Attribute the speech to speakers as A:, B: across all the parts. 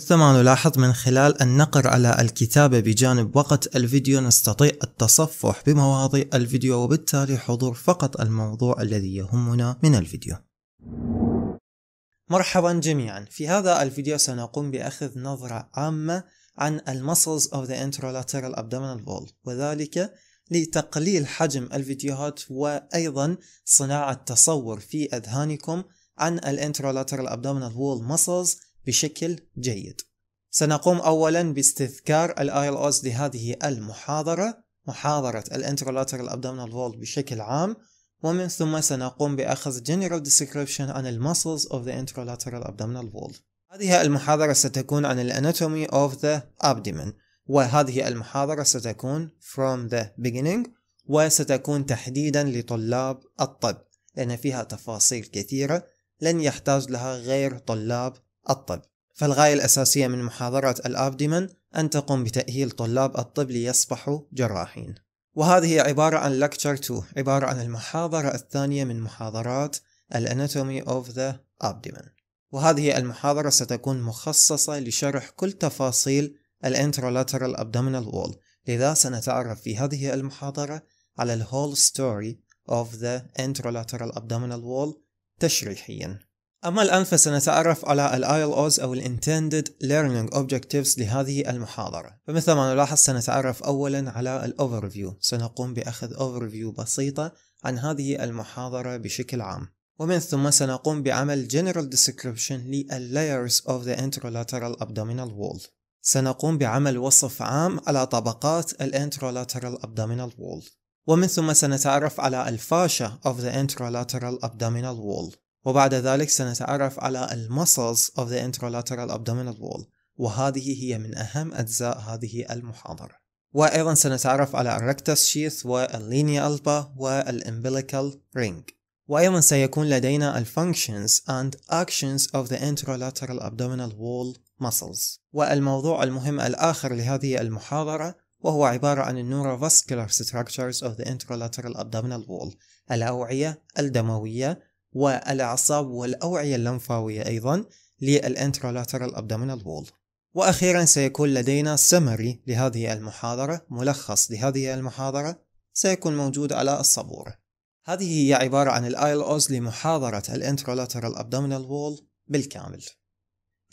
A: مثل ما نلاحظ من خلال النقر على الكتابة بجانب وقت الفيديو نستطيع التصفح بمواضيع الفيديو وبالتالي حضور فقط الموضوع الذي يهمنا من الفيديو مرحبا جميعا في هذا الفيديو سنقوم بأخذ نظرة عامة عن المسلز of the interlateral abdominal wall وذلك لتقليل حجم الفيديوهات وأيضا صناعة تصور في أذهانكم عن الانترولاترال abdominal wall muscles بشكل جيد. سنقوم أولا باستذكار ال ILOs لهذه المحاضرة محاضرة الانترولاترال abdominal wall بشكل عام ومن ثم سنقوم بأخذ general description عن Muscles of the interlateral abdominal wall هذه المحاضرة ستكون عن الاناتومي of the abdomen وهذه المحاضرة ستكون from the beginning وستكون تحديدا لطلاب الطب لأن فيها تفاصيل كثيرة لن يحتاج لها غير طلاب الطب فالغاية الأساسية من محاضرة الأبدمن أن تقوم بتأهيل طلاب الطب ليصبحوا جراحين وهذه عبارة عن لكتشر 2 عبارة عن المحاضرة الثانية من محاضرات الاناتومي اوف ذا Abdomen وهذه المحاضرة ستكون مخصصة لشرح كل تفاصيل الانترولاترال abdominal وول لذا سنتعرف في هذه المحاضرة على الهول ستوري of the Intralateral abdominal wall تشريحياً أما الآن فسنتعرف على الـ ILOs أو الـ Intended Learning Objectives لهذه المحاضرة فمثل ما نلاحظ سنتعرف أولا على الـ Overview سنقوم بأخذ Overview بسيطة عن هذه المحاضرة بشكل عام ومن ثم سنقوم بعمل General Description للـ Layers of the Interlateral Abdominal Wall سنقوم بعمل وصف عام على طبقات الـ Interlateral Abdominal Wall ومن ثم سنتعرف على الفاشة of the Interlateral Abdominal Wall وبعد ذلك سنتعرف على المسلز of the interlateral abdominal wall وهذه هي من أهم أجزاء هذه المحاضرة وأيضا سنتعرف على الركتس شيث واللينيا ألبا والإمبليكال رينج وأيضا سيكون لدينا ال functions and actions of the interlateral abdominal wall muscles والموضوع المهم الآخر لهذه المحاضرة وهو عبارة عن neurovascular structures of the interlateral abdominal wall الأوعية الدموية والأعصاب والأوعية اللمفاوية أيضا للانترولاترال ابدومينال وول وأخيرا سيكون لدينا سمري لهذه المحاضرة ملخص لهذه المحاضرة سيكون موجود على الصبورة هذه هي عبارة عن الايل اوز لمحاضرة الانترولاترال ابدومينال وول بالكامل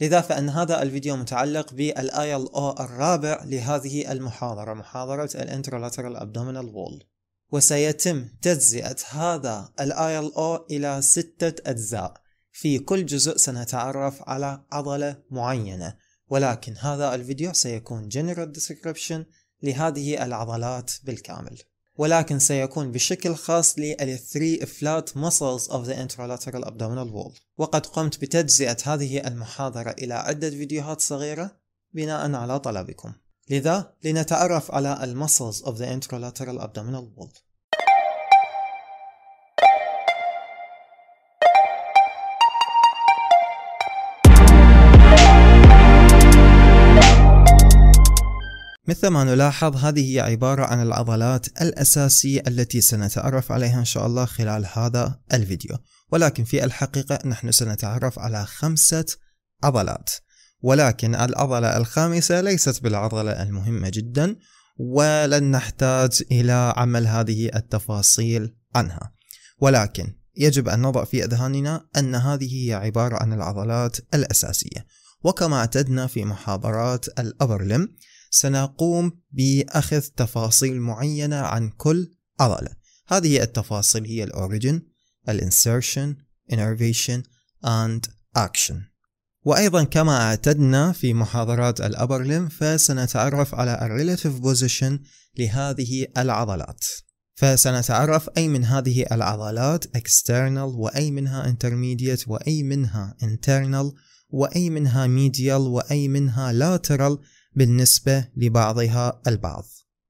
A: لذا فإن هذا الفيديو متعلق بالايل او الرابع لهذه المحاضرة محاضرة الانترولاترال ابدومينال وول وسيتم تجزئة هذا ال ILO إلى ستة أجزاء في كل جزء سنتعرف على عضلة معينة ولكن هذا الفيديو سيكون General Description لهذه العضلات بالكامل ولكن سيكون بشكل خاص للـ 3 flat muscles of the interlateral abdominal wall وقد قمت بتجزئة هذه المحاضرة إلى عدة فيديوهات صغيرة بناء على طلبكم لذا لنتعرف على المسلز of the intralateral abdominal wall مثل ما نلاحظ هذه هي عبارة عن العضلات الأساسية التي سنتعرف عليها إن شاء الله خلال هذا الفيديو ولكن في الحقيقة نحن سنتعرف على خمسة عضلات ولكن العضلة الخامسة ليست بالعضلة المهمة جدا ولن نحتاج إلى عمل هذه التفاصيل عنها ولكن يجب أن نضع في أذهاننا أن هذه هي عبارة عن العضلات الأساسية وكما اعتدنا في محاضرات الأبرلم سنقوم بأخذ تفاصيل معينة عن كل عضلة هذه التفاصيل هي الأوريجين الانسيرشن innervation and action وأيضا كما اعتدنا في محاضرات الأبرلم فسنتعرف على الريلاتيف بوزيشن لهذه العضلات فسنتعرف أي من هذه العضلات external وأي منها intermediate وأي منها internal وأي منها medial وأي منها lateral بالنسبة لبعضها البعض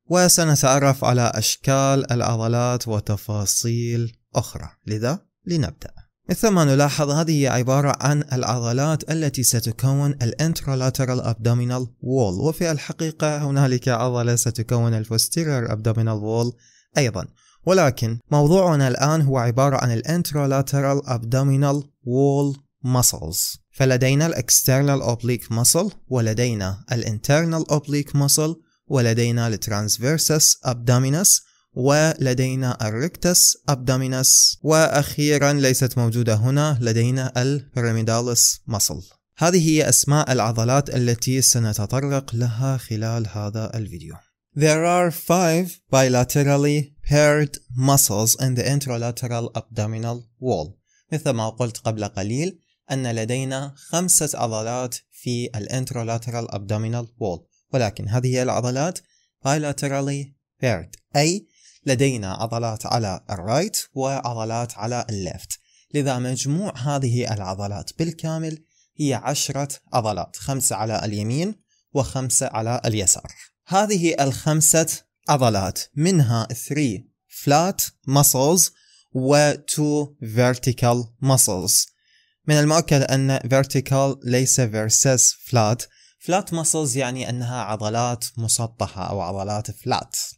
A: وسنتعرف على أشكال العضلات وتفاصيل أخرى لذا لنبدأ مثل ما نلاحظ هذه هي عبارة عن العضلات التي ستكون الانترالاترال abdominal wall وفي الحقيقة هنالك عضلة ستكون الفوستيرير abdominal wall أيضا ولكن موضوعنا الآن هو عبارة عن الانترالاترال abdominal wall muscles فلدينا الاكسترنال اوبليك muscle ولدينا الانترنال اوبليك muscle ولدينا الترانسفيرسس Abdominus ولدينا الريكتس أبدومينس وأخيرا ليست موجودة هنا لدينا البيراميدالس مصل هذه هي أسماء العضلات التي سنتطرق لها خلال هذا الفيديو There are five bilaterally paired muscles in the intralateral abdominal wall مثل ما قلت قبل قليل أن لدينا خمسة عضلات في intralateral abdominal wall ولكن هذه العضلات bilaterally paired أي لدينا عضلات على الرايت وعضلات على الليفت لذا مجموع هذه العضلات بالكامل هي عشرة عضلات خمسة على اليمين وخمسة على اليسار هذه الخمسة عضلات منها 3 flat muscles و 2 vertical muscles من المؤكد أن vertical ليس versus flat flat muscles يعني أنها عضلات مسطحة أو عضلات flat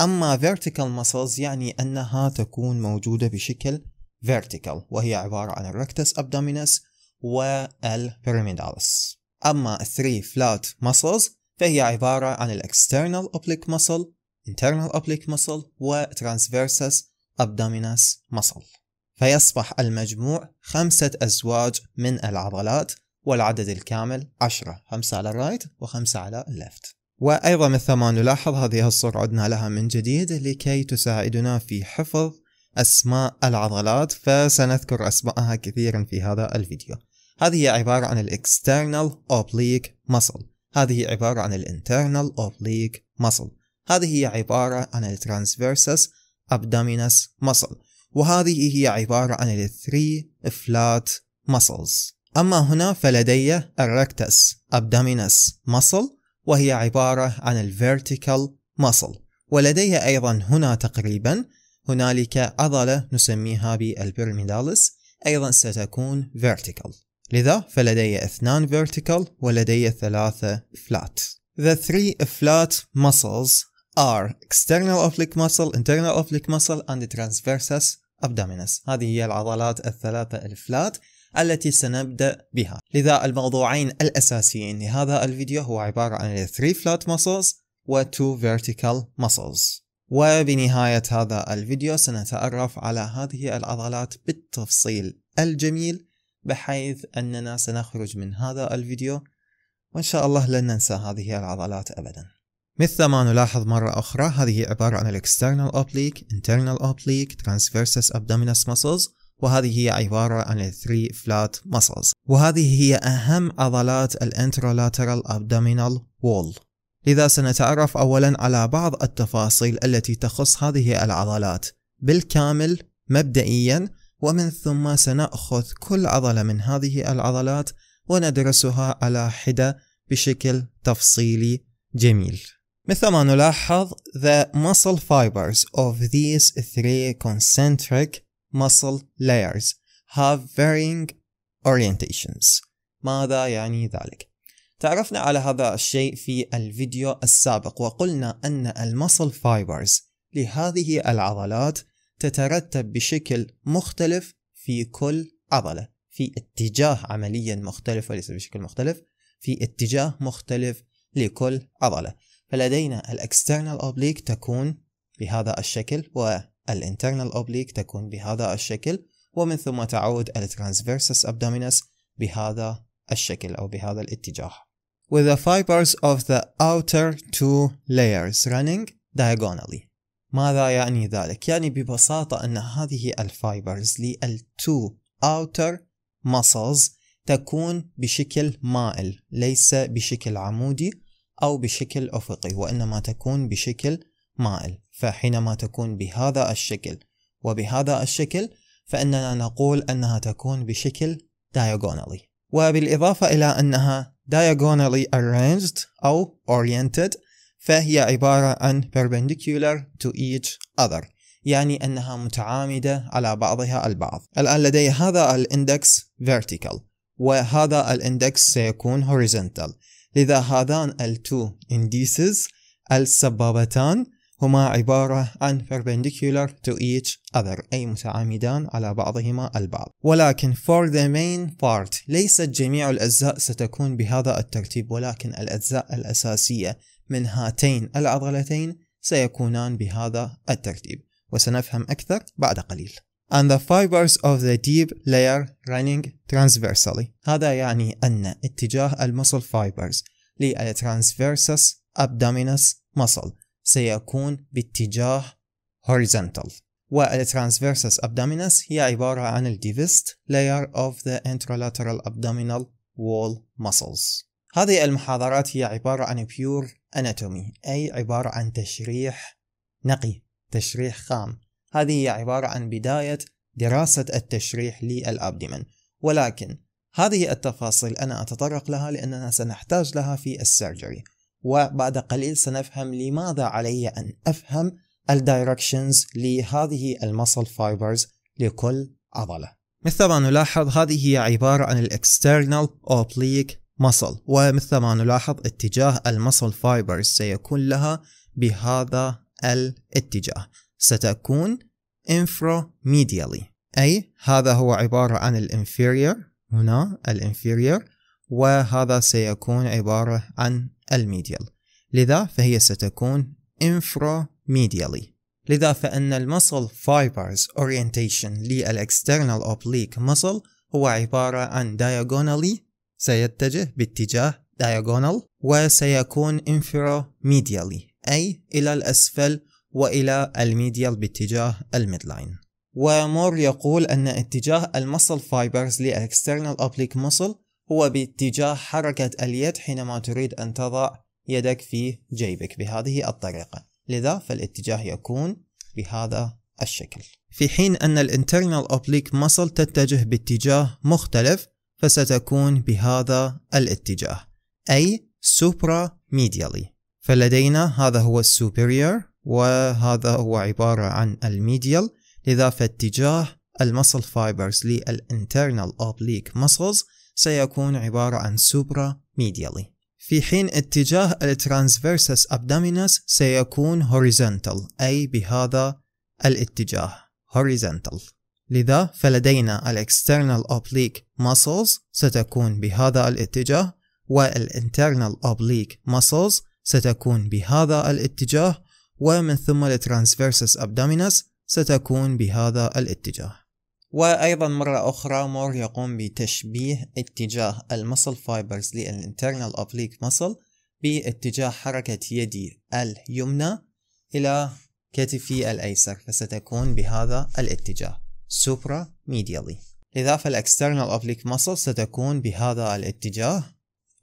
A: أما vertical muscles يعني أنها تكون موجودة بشكل vertical وهي عبارة عن الrectus abdominis والpyramidalis أما الثري flat muscles فهي عبارة عن external oblique muscle internal oblique muscle وtransversus abdominis muscle فيصبح المجموع خمسة أزواج من العضلات والعدد الكامل عشرة خمسة على الرايت right وخمسة على الليفت وأيضا مثل ما نلاحظ هذه الصورة عدنا لها من جديد لكي تساعدنا في حفظ أسماء العضلات فسنذكر أسماءها كثيرا في هذا الفيديو هذه هي عبارة عن external oblique muscle هذه عبارة عن internal oblique muscle هذه هي عبارة عن transversus Abdominus muscle وهذه هي عبارة عن الثري flat muscles أما هنا فلدي الركتس Abdominus muscle وهي عبارة عن vertical muscle ولدي أيضا هنا تقريبا هنالك عضلة نسميها بالبيرميدالس أيضا ستكون vertical لذا فلدي اثنان vertical ولدي ثلاثة flat The three flat muscles are external oblique muscle, internal oblique muscle and transversus abdominis هذه هي العضلات الثلاثة الفلات التي سنبدأ بها لذا الموضوعين الأساسيين لهذا الفيديو هو عبارة عن 3 flat muscles و 2 vertical muscles وبنهاية هذا الفيديو سنتعرف على هذه العضلات بالتفصيل الجميل بحيث أننا سنخرج من هذا الفيديو وإن شاء الله لن ننسى هذه العضلات أبدا مثل ما نلاحظ مرة أخرى هذه عبارة عن external oblique, internal oblique, transversus abdominis muscles وهذه هي عبارة عن الثري فلات muscles وهذه هي أهم عضلات الانترولاترال abdominal wall لذا سنتعرف أولا على بعض التفاصيل التي تخص هذه العضلات بالكامل مبدئيا ومن ثم سنأخذ كل عضلة من هذه العضلات وندرسها على حدة بشكل تفصيلي جميل مثل ما نلاحظ the muscle fibers of these three concentric muscle layers have varying orientations ماذا يعني ذلك؟ تعرفنا على هذا الشيء في الفيديو السابق وقلنا أن المصل فايبرز لهذه العضلات تترتب بشكل مختلف في كل عضلة في اتجاه عمليا مختلف وليس بشكل مختلف في اتجاه مختلف لكل عضلة فلدينا الاكسترنال اوبليك تكون بهذا الشكل و الانترنال أوبليك تكون بهذا الشكل ومن ثم تعود الترانسفيرسس أبدومينس بهذا الشكل أو بهذا الاتجاه with the fibers of the outer two layers running diagonally ماذا يعني ذلك؟ يعني ببساطة أن هذه الفايبرز للتو outer muscles تكون بشكل مائل ليس بشكل عمودي أو بشكل أفقي وإنما تكون بشكل مائل فحينما تكون بهذا الشكل وبهذا الشكل فإننا نقول أنها تكون بشكل diagonally وبالإضافة إلى أنها diagonally arranged أو oriented فهي عبارة عن perpendicular to each other يعني أنها متعامدة على بعضها البعض الآن لدي هذا الاندكس vertical وهذا الاندكس سيكون horizontal لذا هذان التو indices السبابتان هما عبارة عن perpendicular to each other أي متعامدان على بعضهما البعض ولكن for the main part ليست جميع الأجزاء ستكون بهذا الترتيب ولكن الأجزاء الأساسية من هاتين العضلتين سيكونان بهذا الترتيب وسنفهم أكثر بعد قليل and the fibers of the deep layer running transversally هذا يعني أن اتجاه المصل fibers للترانسفيرسس abdominis muscle سيكون باتجاه horizontal والترانسفيرسس abdominis هي عبارة عن الديفست layer of the intralateral abdominal wall muscles هذه المحاضرات هي عبارة عن pure anatomy أي عبارة عن تشريح نقي تشريح خام هذه هي عبارة عن بداية دراسة التشريح للأبدمن ولكن هذه التفاصيل أنا أتطرق لها لأننا سنحتاج لها في السيرجري وبعد قليل سنفهم لماذا علي أن أفهم الدايركشنز لهذه المصل فايبرز لكل عضلة مثل ما نلاحظ هذه هي عبارة عن الاكسترنال اوبليك muscle ومثل ما نلاحظ اتجاه المصل فايبرز سيكون لها بهذا الاتجاه ستكون infromedially أي هذا هو عبارة عن الانفيريور هنا الانفيريور وهذا سيكون عبارة عن الميديال لذا فهي ستكون inframedially لذا فإن المصل fibers orientation للإكسترنال أوبليك مصل هو عبارة عن diagonally سيتجه باتجاه diagonal وسيكون inframedially أي إلى الأسفل وإلى الميديال باتجاه الميدلاين ومور يقول أن اتجاه المصل فايبرز للإكسترنال أوبليك مصل هو باتجاه حركة اليد حينما تريد أن تضع يدك في جيبك بهذه الطريقة لذا فالاتجاه يكون بهذا الشكل في حين أن الانترنال أوبليك مصل تتجه باتجاه مختلف فستكون بهذا الاتجاه أي سوبرا ميديالي فلدينا هذا هو السوبرير وهذا هو عبارة عن الميديال لذا فاتجاه المصل فايبرز للانترنال أوبليك muscles سيكون عبارة عن سوبرا ميديالي في حين اتجاه الترانسفيرسس أبدامينس سيكون هوريزنتال أي بهذا الاتجاه horizontal لذا فلدينا الاكسترنال اوبليك muscles ستكون بهذا الاتجاه والانترنال اوبليك muscles ستكون بهذا الاتجاه ومن ثم الترانسفيرسس ابدامينس ستكون بهذا الاتجاه وأيضا مرة أخرى مور يقوم بتشبيه اتجاه المصل فايبرز للانترنال أوبليك مصل باتجاه حركة يدي اليمنى إلى كتفي الأيسر فستكون بهذا الاتجاه سوبرا ميديالي إذا فالأكسترنال أوبليك مصل ستكون بهذا الاتجاه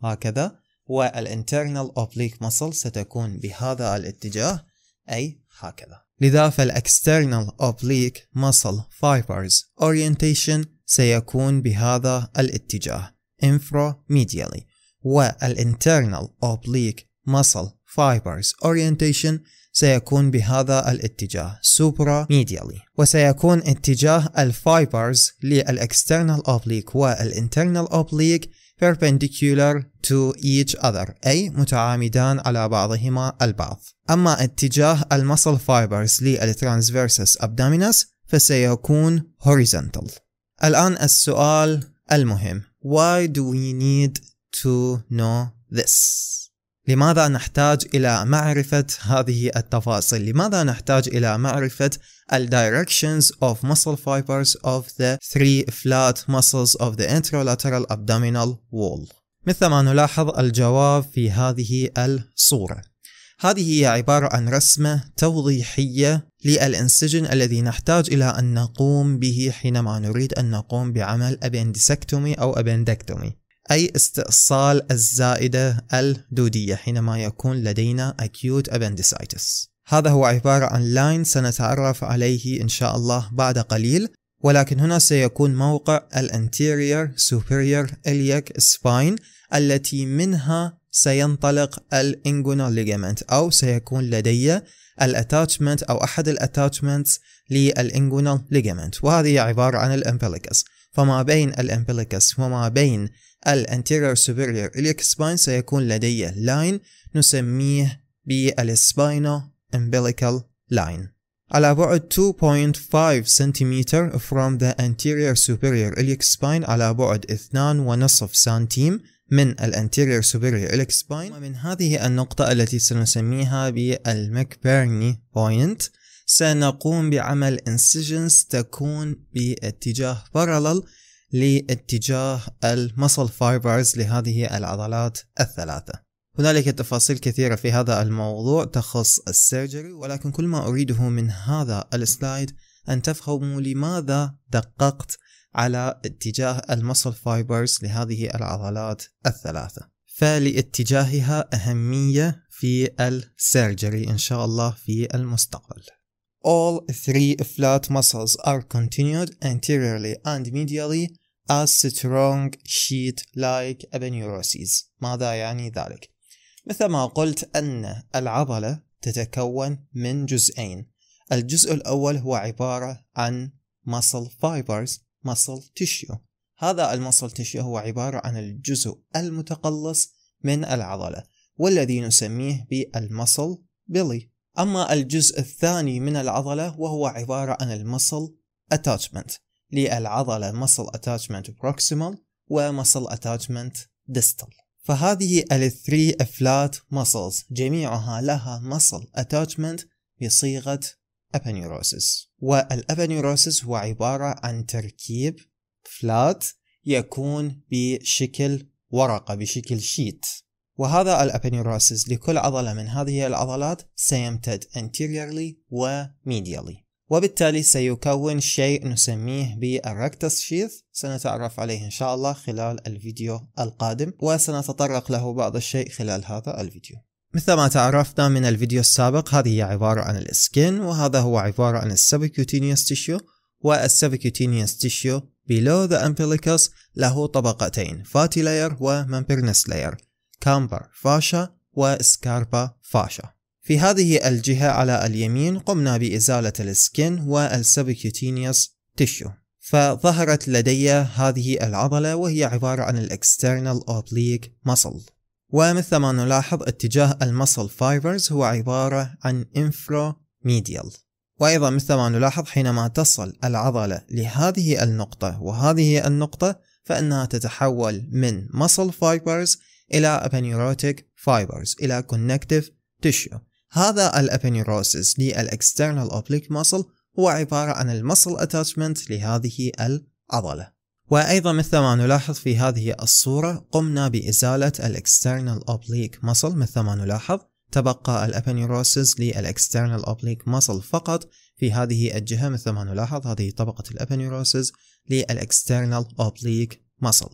A: هكذا والانترنال أوبليك مصل ستكون بهذا الاتجاه أي هكذا لذا فالexternal oblique muscle fibers orientation سيكون بهذا الاتجاه infromedially والinternal oblique muscle fibers orientation سيكون بهذا الاتجاه supramedially وسيكون اتجاه الفايبرز للexternal oblique والinternal oblique perpendicular to each other أي متعامدان على بعضهما البعض أما اتجاه المصل فايبرز للترانسفيرسس abdominis فسيكون horizontal الآن السؤال المهم Why do we need to know this? لماذا نحتاج إلى معرفة هذه التفاصيل؟ لماذا نحتاج إلى معرفة ال directions of muscle fibers of the three flat muscles of the anterolateral abdominal wall؟ مثل ما نلاحظ الجواب في هذه الصورة هذه هي عبارة عن رسمة توضيحية للانسجن الذي نحتاج إلى أن نقوم به حينما نريد أن نقوم بعمل appendectomy أو appendectomy أي استئصال الزائدة الدودية حينما يكون لدينا acute appendicitis هذا هو عبارة عن لاين سنتعرف عليه إن شاء الله بعد قليل ولكن هنا سيكون موقع الانتيرير superior إليك سباين التي منها سينطلق الانجونال ليجمنت أو سيكون لدي الاتاتشمنت أو أحد الاتاتشمنتس للانجونال ليجمنت وهذه عبارة عن الامبليكس فما بين الامبليكس وما بين anterior سوبيريور إليك سباين سيكون لدي لاين نسميه بالسباينو umbilical line على بعد 2.5 سنتيمتر from the anterior superior iliac spine على بعد 2.5 سنتيم من ال anterior superior iliac spine ومن هذه النقطة التي سنسميها بالمكبرني بوينت سنقوم بعمل incisions تكون باتجاه parallel لاتجاه المصل فايبرز لهذه العضلات الثلاثة هنالك تفاصيل كثيرة في هذا الموضوع تخص السيرجري ولكن كل ما أريده من هذا السلايد أن تفهموا لماذا دققت على اتجاه المصل فايبرز لهذه العضلات الثلاثة فلاتجاهها أهمية في السيرجري إن شاء الله في المستقبل All three flat muscles are continued anteriorly and medially as strong sheet like aponeurosis ماذا يعني ذلك؟ مثل ما قلت أن العضلة تتكون من جزئين الجزء الأول هو عبارة عن muscle fibers muscle tissue هذا المصل tissue هو عبارة عن الجزء المتقلص من العضلة والذي نسميه بالمصل بيلي أما الجزء الثاني من العضلة وهو عبارة عن المصل attachment للعضلة muscle attachment proximal muscle attachment distal فهذه الثري افلات muscles جميعها لها muscle attachment بصيغة aponeurosis والابنيوروسيس هو عبارة عن تركيب فلات يكون بشكل ورقة بشكل شيت وهذا الابنيوروسيس لكل عضلة من هذه العضلات سيمتد anteriorly و medially وبالتالي سيكون شيء نسميه بالركتس شيث سنتعرف عليه إن شاء الله خلال الفيديو القادم وسنتطرق له بعض الشيء خلال هذا الفيديو مثل ما تعرفنا من الفيديو السابق هذه هي عبارة عن السكن وهذا هو عبارة عن السبكوتينيوس تيشيو والسبكوتينيوس تيشيو below the umbilicus له طبقتين فاتي لاير وممبرنس لاير كامبر فاشا وسكاربا فاشا في هذه الجهة على اليمين قمنا بإزالة السكن والسبكيوتينيوس تيشو فظهرت لدي هذه العضلة وهي عبارة عن الاكسترنال اوبليك مصل ومثل ما نلاحظ اتجاه المصل فايبرز هو عبارة عن انفرو ميديال وأيضا مثل ما نلاحظ حينما تصل العضلة لهذه النقطة وهذه النقطة فإنها تتحول من muscle fibers إلى aponeurotic fibers إلى connective tissue هذا الأبينيروسيس للإكسترنال أوبليك ماسل هو عبارة عن المسل أتاتشمنت لهذه العضلة وأيضا مثل ما نلاحظ في هذه الصورة قمنا بإزالة الإكسترنال أوبليك ماسل مثل ما نلاحظ تبقى الأبينيروسيس للإكسترنال أوبليك ماسل فقط في هذه الجهة مثل ما نلاحظ هذه طبقة الأبينيروسيس للإكسترنال أوبليك ماسل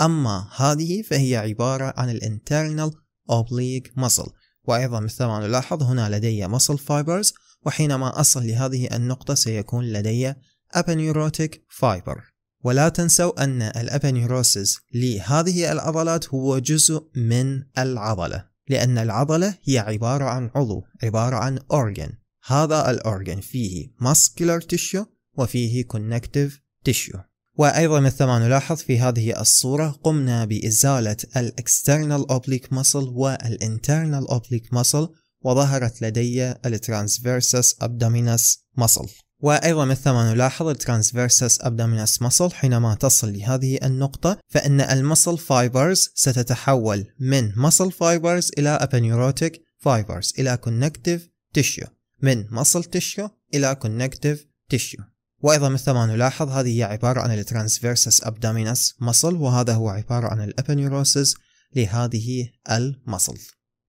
A: أما هذه فهي عبارة عن الإنترنال أوبليك ماسل وأيضا مثل ما نلاحظ هنا لدي muscle fibers وحينما أصل لهذه النقطة سيكون لدي aponeurotic fiber ولا تنسوا أن الأبنيروسيس لهذه العضلات هو جزء من العضلة لأن العضلة هي عبارة عن عضو عبارة عن organ هذا الأورجن فيه muscular tissue وفيه connective tissue وأيضا مثل ما نلاحظ في هذه الصورة قمنا بإزالة الـ External Oblique Muscle والـ Internal Oblique Muscle وظهرت لدي الـ Transversus Abdominus Muscle وأيضا مثل ما نلاحظ الـ Transversus Abdominus Muscle حينما تصل لهذه النقطة فإن المصل Fibers ستتحول من Muscle Fibers إلى Aponeurotic Fibers إلى Connective Tissue من Muscle Tissue إلى Connective Tissue وأيضا مثل ما نلاحظ هذه هي عبارة عن الترانسفيرسس أبدامينس مصل وهذا هو عبارة عن الابنيوروسس لهذه المصل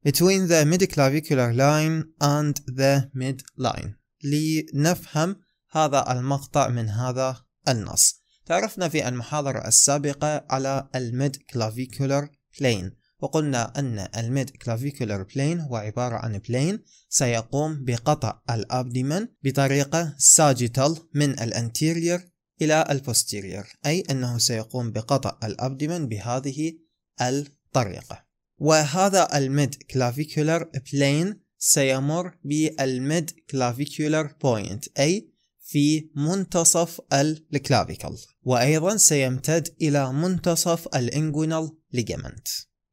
A: between the midclavicular line and the midline لنفهم هذا المقطع من هذا النص تعرفنا في المحاضرة السابقة على الميد كلافيكولر بلين وقلنا أن الميد كلافيكولار بلين هو عبارة عن بلين سيقوم بقطع الأبدمن بطريقة ساجيتال من الأنتيريور إلى البوستيريور أي أنه سيقوم بقطع الأبدمن بهذه الطريقة وهذا الميد كلافيكولار بلين سيمر بالميد كلافيكولار بوينت أي في منتصف الكلافيكل وأيضا سيمتد إلى منتصف الانجونال ليجمنت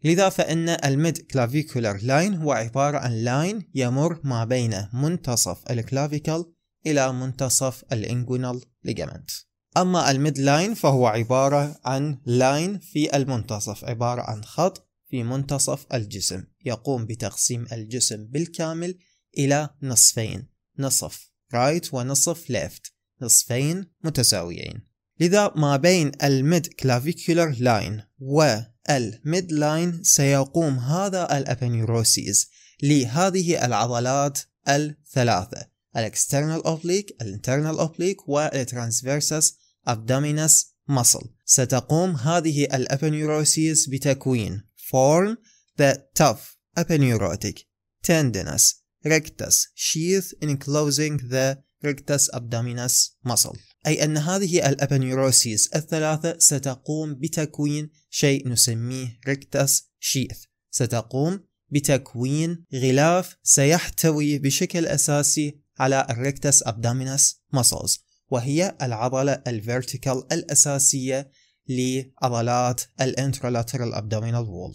A: لذا فإن الميد كلافيكولر لاين هو عبارة عن لاين يمر ما بين منتصف الكلافيكل إلى منتصف الانجونال ليجامنت أما الميد لاين فهو عبارة عن لاين في المنتصف عبارة عن خط في منتصف الجسم يقوم بتقسيم الجسم بالكامل إلى نصفين نصف رايت ونصف ليفت نصفين متساويين لذا ما بين الميد كلافيكولر لاين و الميد midline سيقوم هذا الأبنيروسيس لهذه العضلات الثلاثة الاكسترنال اوبليك الانترنال اوبليك والترانسفيرسس ابدومينس muscle ستقوم هذه الابنيوروسيس بتكوين form the tough aponeurotic tendinous rectus sheath enclosing the rectus abdominis muscle أي أن هذه الأبنيوروسيس الثلاثة ستقوم بتكوين شيء نسميه ريكتاس شيث ستقوم بتكوين غلاف سيحتوي بشكل أساسي على الريكتاس أبدامينس ماسلز وهي العضلة الفيرتيكال الأساسية لعضلات الانترالاترال أبدامينال وول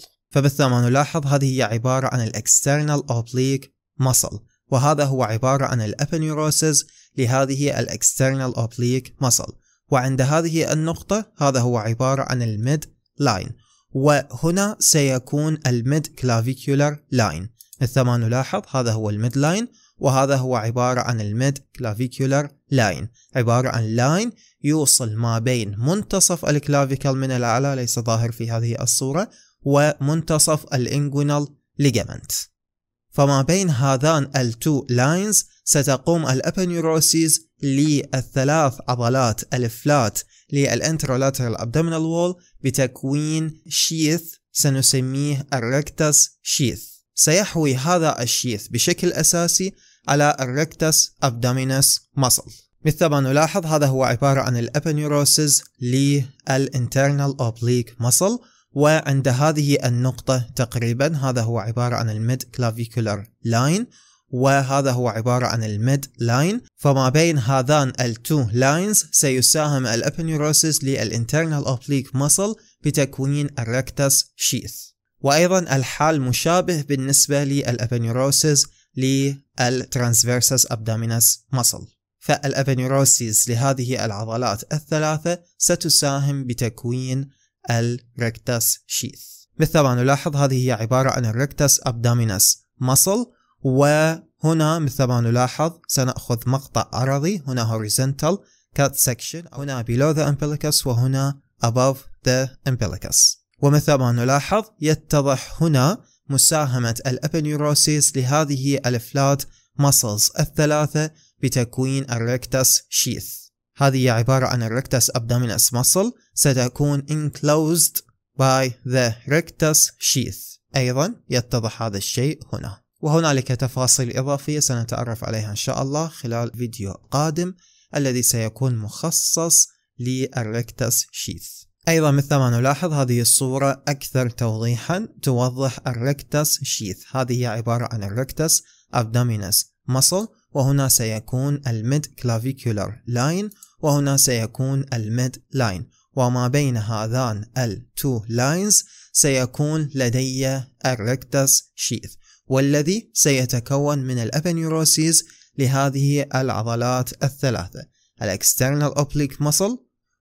A: ما نلاحظ هذه هي عبارة عن الاكسترنال اوبليك muscle وهذا هو عبارة عن الأبنيوروسز لهذه الإكسترنال أوبليك مصل وعند هذه النقطة هذا هو عبارة عن الميد لاين وهنا سيكون الميد كلافيكولار لاين مثل ما نلاحظ هذا هو الميد لاين وهذا هو عبارة عن الميد كلافيكولار لاين عبارة عن لاين يوصل ما بين منتصف الكلافيكال من الأعلى ليس ظاهر في هذه الصورة ومنتصف الانجونال ليجامنت فما بين هذان التو لاينز ستقوم الأبنيوروسيز للثلاث عضلات الفلات للانترولاترال ابدومينال وول بتكوين شيث سنسميه الركتس شيث سيحوي هذا الشيث بشكل أساسي على الركتس ابدومينس مصل مثل ما نلاحظ هذا هو عبارة عن الأبنيوروسيز للانترنال اوبليك مصل وعند هذه النقطة تقريبا هذا هو عبارة عن الميد كلافيكولار لاين وهذا هو عبارة عن الميد لاين فما بين هذان التو لاينز سيساهم الابنيوروسيس للانترنال اوبليك مصل بتكوين الركتس شيث وأيضا الحال مشابه بالنسبة للابنيوروسيس للترانسفيرسس ابدامينس مصل فالابنيوروسيس لهذه العضلات الثلاثة ستساهم بتكوين الركتس شيث مثل ما نلاحظ هذه هي عبارة عن الركتس أبدامينس مصل وهنا مثل ما نلاحظ سنأخذ مقطع عرضي هنا horizontal cut section هنا below the umbilicus وهنا above the umbilicus ومثل ما نلاحظ يتضح هنا مساهمة الأبنيوروسيس لهذه الفلات مصلز الثلاثة بتكوين الركتس شيث هذه هي عبارة عن الريكتس أبدامينس muscle ستكون enclosed by the rectus sheath أيضا يتضح هذا الشيء هنا وهنالك تفاصيل إضافية سنتعرف عليها إن شاء الله خلال فيديو قادم الذي سيكون مخصص للريكتس شيث أيضا مثل ما نلاحظ هذه الصورة أكثر توضيحا توضح الريكتس شيث هذه هي عبارة عن الريكتس أبدامينس muscle وهنا سيكون الميد كلافيكولر لاين وهنا سيكون الميد لاين وما بين هذان التو لاينز سيكون لدي الريكتس شيث والذي سيتكون من الأبنيوروسيز لهذه العضلات الثلاثة الاكسترنال اوبليك مسل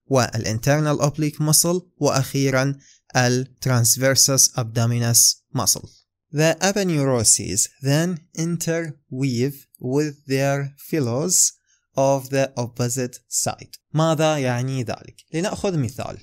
A: والانترنال اوبليك مسل وأخيرا الترانسفيرسس ابدامينس muscle. The aponeuroses then interweave with their fellows of the opposite side ماذا يعني ذلك؟ لنأخذ مثال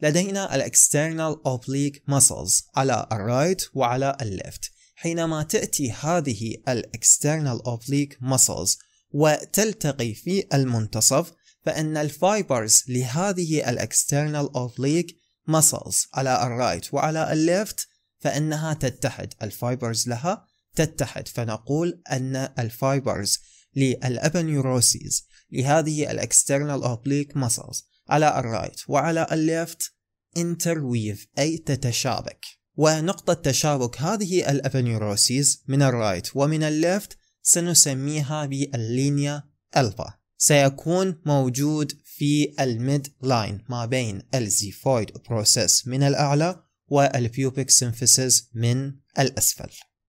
A: لدينا ال external oblique muscles على الرايت right وعلى الليفت حينما تأتي هذه ال external oblique muscles وتلتقي في المنتصف فإن الفايبرز لهذه ال external oblique muscles على الرايت right وعلى الليفت فإنها تتحد الفايبرز لها تتحد فنقول أن الفايبرز للأبنيوروسيز لهذه الأكسترنال أوبليك مسلز على الرايت وعلى الليفت انترويف أي تتشابك ونقطة تشابك هذه الأبنيوروسيز من الرايت ومن الليفت سنسميها باللينيا ألفا سيكون موجود في الميد لاين ما بين الزيفويد بروسيس من الأعلى والبيوبيك سينفيسيس من الأسفل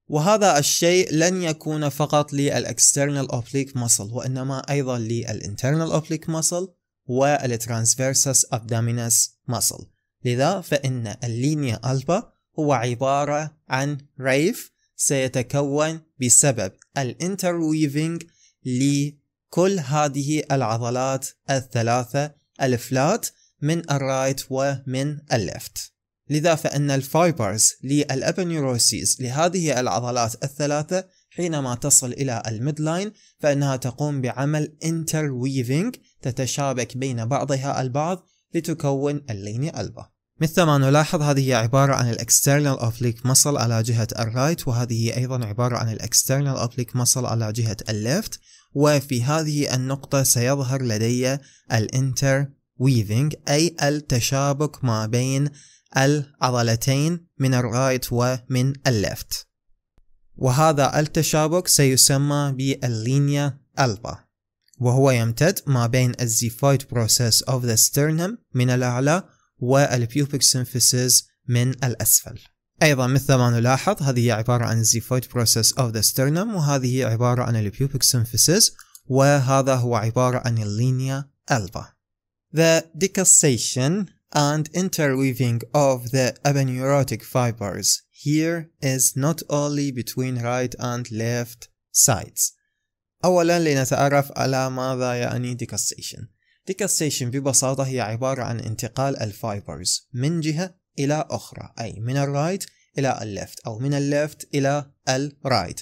A: وهذا الشيء لن يكون فقط للإكسترنال أوبليك مسل وإنما أيضا للإنترنال أوبليك مسل والترانسفيرسس ابدامينس مسل لذا فإن اللينيا ألبا هو عبارة عن ريف سيتكون بسبب الانترويفنج لكل هذه العضلات الثلاثة الفلات من الرايت ومن الليفت لذا فإن الفايبرز للأبنيوروسيز لهذه العضلات الثلاثة حينما تصل إلى الميدلاين فإنها تقوم بعمل interweaving تتشابك بين بعضها البعض لتكون اللين ألبا مثل ما نلاحظ هذه عبارة عن external oblique muscle على جهة الرايت وهذه أيضا عبارة عن external oblique muscle على جهة الليفت وفي هذه النقطة سيظهر لدي الانتر ويفينج أي التشابك ما بين العضلتين من الرايت ومن الليفت وهذا التشابك سيسمى باللينيا ألبا وهو يمتد ما بين الزيفويد بروسيس of the sternum من الأعلى والبيوبيك سينفيسيس من الأسفل أيضا مثل ما نلاحظ هذه عبارة عن الزيفويد بروسيس of the sternum وهذه عبارة عن البيوبيك سينفيسيس وهذا هو عبارة عن اللينيا ألبا The decussation and interweaving of the aponeurotic fibers here is not only between right and left sides. أولا لنتعرف على ماذا يعني decussation. decussation ببساطة هي عبارة عن انتقال الفايبرز من جهة إلى أخرى أي من الرايت إلى اللفت أو من اللفت إلى الرايت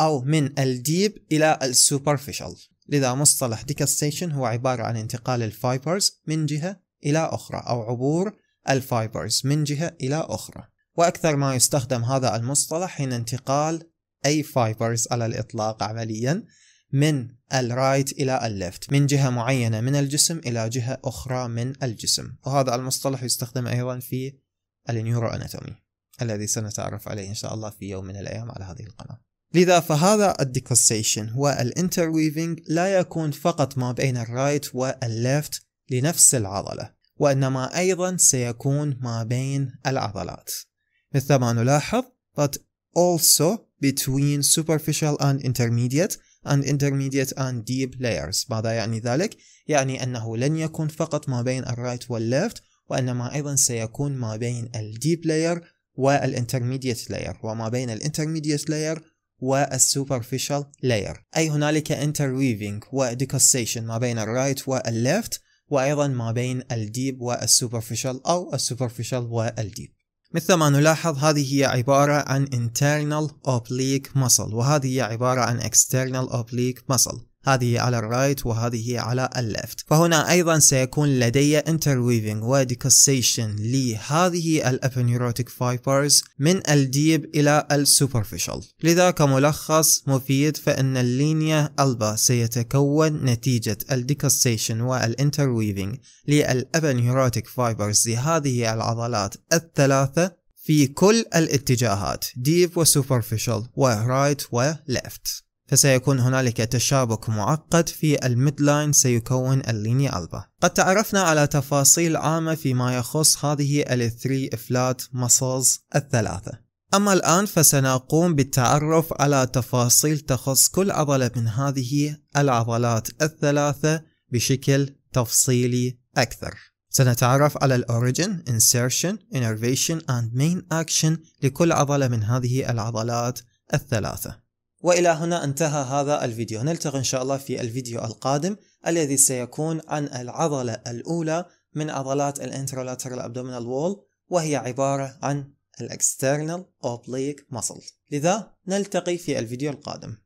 A: أو من الديب إلى السوبرفيشال لذا مصطلح decussation هو عبارة عن انتقال الفايبرز من جهة إلى أخرى أو عبور الفايبرز من جهة إلى أخرى وأكثر ما يستخدم هذا المصطلح حين انتقال أي فايبرز على الإطلاق عمليا من الرايت إلى الليفت من جهة معينة من الجسم إلى جهة أخرى من الجسم وهذا المصطلح يستخدم أيضا في النيورو أناتومي الذي سنتعرف عليه إن شاء الله في يوم من الأيام على هذه القناة لذا فهذا الديكوسيشن والانترويفنج لا يكون فقط ما بين الرايت والليفت لنفس العضلة وإنما أيضا سيكون ما بين العضلات مثل ما نلاحظ but also between superficial and intermediate and intermediate and deep layers ماذا يعني ذلك؟ يعني أنه لن يكون فقط ما بين الرايت والليفت وإنما أيضا سيكون ما بين الديب لاير والانترميديت لاير وما بين الانترميديت لاير والسوبرفيشال لاير أي هنالك interweaving وديكوسيشن ما بين الرايت والليفت وأيضا ما بين الديب والسوبرفيشال أو السوبرفيشال والديب مثل ما نلاحظ هذه هي عبارة عن internal oblique muscle وهذه هي عبارة عن external oblique muscle هذه على الرايت وهذه على الليفت فهنا ايضا سيكون لدي interweaving وديكسيشن لهذه الابنيوروتيك فايبرز من الديب الى السوبرفيشال لذا كملخص مفيد فان اللينيا البا سيتكون نتيجة الديكسيشن والانترويفنج للابنيوروتيك فايبرز لهذه العضلات الثلاثة في كل الاتجاهات ديب وسوبرفيشال ورايت وليفت فسيكون هنالك تشابك معقد في الميد لاين سيكون اللينيا ألبا قد تعرفنا على تفاصيل عامة فيما يخص هذه الثري فلات مسلز الثلاثة أما الآن فسنقوم بالتعرف على تفاصيل تخص كل عضلة من هذه العضلات الثلاثة بشكل تفصيلي أكثر سنتعرف على الأوريجن، insertion, innervation and main action لكل عضلة من هذه العضلات الثلاثة والى هنا انتهى هذا الفيديو نلتقي ان شاء الله في الفيديو القادم الذي سيكون عن العضله الاولى من عضلات الانترولاترال ابدومينال وول وهي عباره عن الاكسترنال اوبليك muscle لذا نلتقي في الفيديو القادم